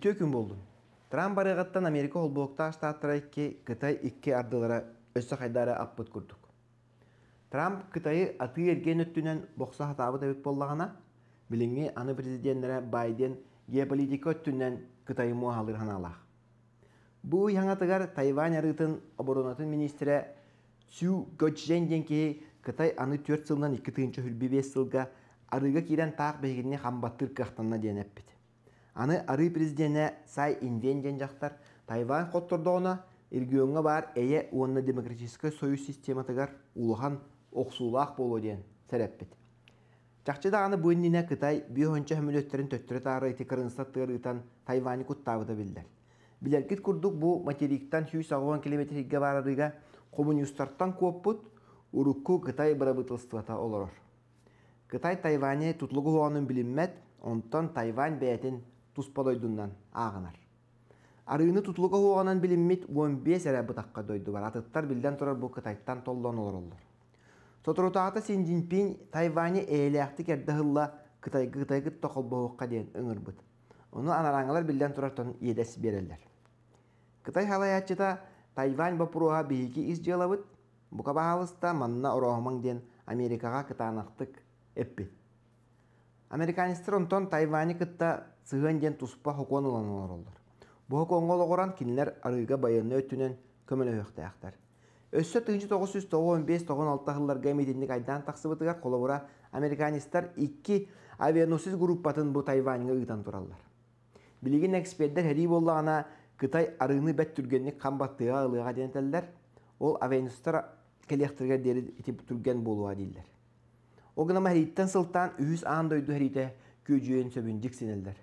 Бүтө күн болдым. Трам барыгаттан Америка холбоокта штаттара икки Кытай икки ардылары өсі хайдары аппыт күрдік. Трамп Кытайы аты ерген өттінен боқса хатабы табыт боллағана, біліңе аны президентлері Байден геополитика өттүнен Кытайы муахалыр ханалақ. Бұ яңатығар Тайвань арытын оборонатын министрі Цю Гочженден кейі Кытай аны 4 сылынан 2 тыынчы хүлбі 5 сылға арыға кейден тақ қамбаттыр Аны ары президене сай инвенген жақтар Тайван қоттырдоғына иргионға бар әйе онны демократическі союз систематығар ұлыған оқсулақ болу ден сәрәппет. аны дағаны бұйынніне Қытай бүйонча хүмілеттерін төттірі тары еті қырынсат тұғырытан Тайвани құттағыда білдер. Білеркет күрдік бұ материктан 110 километр хигге барарыға коммунистарттан көппұт урукку Қытай бірабытылыстығата олар. Қытай Тайване тұтлығы оның біліммет, онтан Тайвань бәйетін туспа дойдуннан ағынар. Арыыны тутлуға хуғанан билиммит уон бес әрә дойду бар. Атыттар билден турар бу кытайттан толлон олар олар. Син Цзиньпин Тайване әйләқті Кытай кытай тоқыл бұғыққа дейін ыңырбыт бұд. Уну анараңылар билден турар тон едәсі берелдер. Кытай халаятчыда Тайвань бапыруға биики из жалабыд, бұқа бағалыста манна орағымың ден Америкаға кытанақтық эппит Американистер онтон Тайвани кытта цыган ден туспа хокон уланылар олдар. Бу хоконго лоғоран кинилер арыйга байыны өтүнен көмөлө өктаяктар. Өссө 1995-96 жылдар митиндик айдан тақсыбытыгар қолауыра Американистер 2 авианосис группатын бу Тайваньга ыгытан тураллар. Билигин эксперттер хэри боллағана Кытай арыны бәт түргенник қамбаттыға ылыға денетелдер, ол авианистар келектірге дері итіп түрген болуға дейілдер. Огнама хриттен сылтан үз аан дойду хрите көжүйен сөбін сенелдер.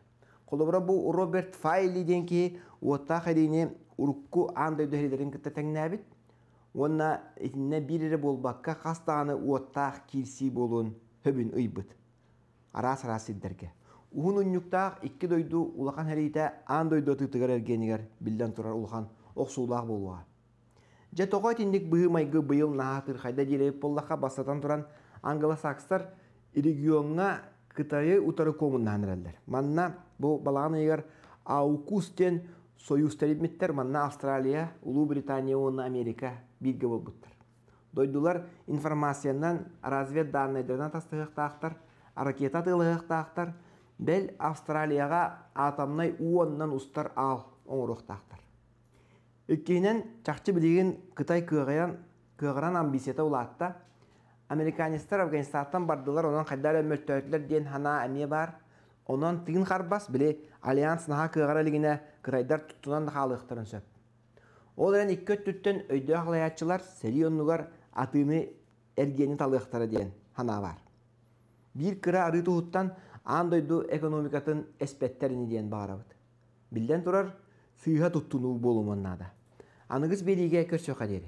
Қолыбыра бұл Роберт Файли ке, отта хрейне урукку аан дойду хритерін кітті тәңнәбіт. Онна итінне бірері болбаққа қастағаны оттақ кирси болуын хөбін ұйбыт. Арас-арас сиддерге. Уһун уннюктаах икки дойду улахан хәриитэ аан дойду тытыгар әргенігер білден тұрар улахан оксуулаах болуа. Жа тоғой тиндик быһы майгы быйыл наһа диреп бастатан тұран англосакстар регионга кытайы утары комунна аныралдар. Манна бұл балаған егер Аукустен союз тәребметтер, манна Австралия, Британия, оны Америка билге болбуттар. Дойдулар информациянан развед данныйдырдан тастығықтақтар, ракета тылығықтақтар, бәл Австралияға атамнай уоннан ұстар ал оңырықтақтар. Үккейінен чақчы білеген кытай көғыран амбицияда ұлатта, американецтер Афганистаттан бардылар, онан қайдар өмірттөйтлер дейін хана әме бар. Онан тыын қарбас біле альянс наға кыгар лігіне қырайдар туттунан қалықтырын сөп. Ол әрін екі түттен өйді ақлаятшылар серионнугар атыны әргені талықтыры дейін хана бар. Бір кыра ары андойду экономикатын әспеттеріне дейін бағарабыд. Білден тұрар сыйға тұттыну болуымын аныгыз Анығыз береге